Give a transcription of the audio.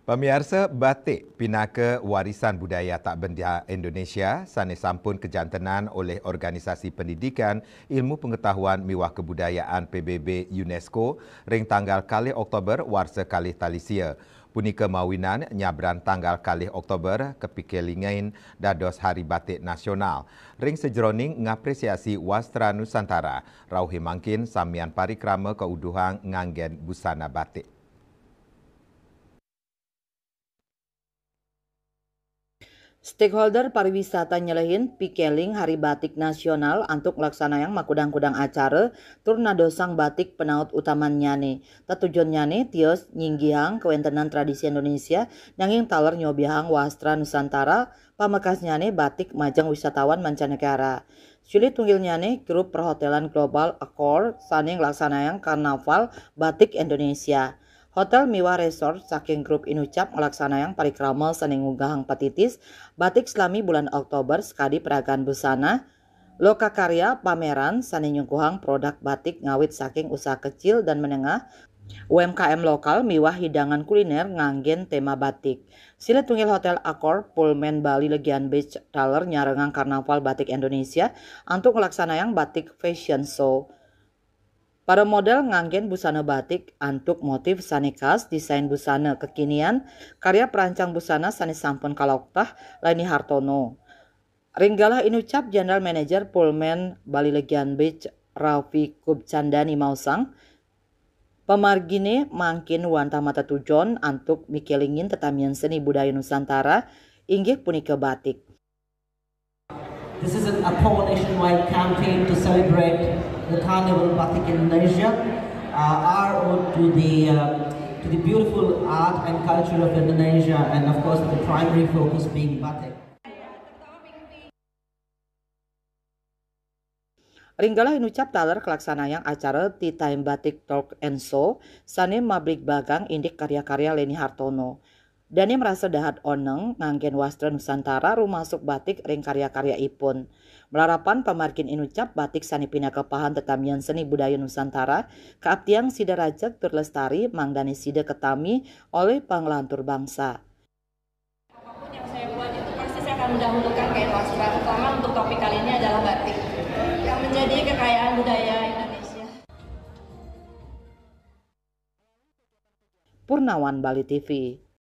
Pemirsa batik pinaka warisan budaya tak benda Indonesia sanes sampun kejantenan oleh Organisasi Pendidikan Ilmu Pengetahuan Miwah Kebudayaan PBB UNESCO ring tanggal kali Oktober warsa kali Talisia. Punika mawinan nyabran tanggal kali Oktober kepikelingain dados Hari Batik Nasional. Ring sejroning ngapresiasi Wastra Nusantara. Rauhi mangkin samian parikrama keuduhan nganggen busana batik. Stakeholder pariwisata nyelehin pikeling Hari Batik Nasional untuk yang makudang-kudang acara Turnado Sang Batik Penaut utama Nyane. Tatujuan Nyane, Tios, Nyinggihang, Kewentenan Tradisi Indonesia, nanging Taler Nyobihang, Wastra Nusantara, Pamekas Nyane, Batik Majang Wisatawan Mancanegara. Sulit tunggil Nyane, Grup Perhotelan Global Accor, Saning yang Karnaval Batik Indonesia. Hotel Miwa Resort saking grup Inucap yang parikrama seni ngugahang petitis batik selami bulan Oktober sekadi peragaan busana Loka karya pameran seni nyungkuhang produk batik ngawit saking usaha kecil dan menengah UMKM lokal miwah hidangan kuliner nganggen tema batik. Sila tunggil Hotel Akor Pullman Bali Legian Beach Taler nyarengang Karnaval Batik Indonesia untuk melaksanakan batik fashion show. Para model nganggen busana batik antuk motif sanekas desain busana kekinian karya perancang busana sanes sampun kaloktah Leni Hartono. Ringgalah inucap General Manager Pullman Bali Legian Beach Raffi Kubcandani Mausang Pemargine mangkin wanta mata tujuan antuk mikelingin tetamian seni budaya Nusantara inggih punika batik. This is a nationwide campaign to celebrate the Carnival Batik Indonesia uh, are owed to the uh, to the beautiful art and culture of Indonesia, and of course the primary focus being Batik. Ringgalah Inucap Taler yang acara di Time Batik Talk and Show, Sane Mabrik Bagang Indik karya-karya Leni Hartono. Dani merasa dahat oneng ngangkin wastra Nusantara rumasuk batik ring karya-karya ipun. Melarapan pemarkin inucap batik sanipina kepahan yang seni budaya Nusantara, keaptiang sida rajak terlestari mangdani sida ketami oleh panglantur bangsa. Apapun yang saya buat itu pasti saya akan mendahulukan kain wastra, utama untuk topik kali ini adalah batik, yang menjadi kekayaan budaya Indonesia. Purnawan Bali TV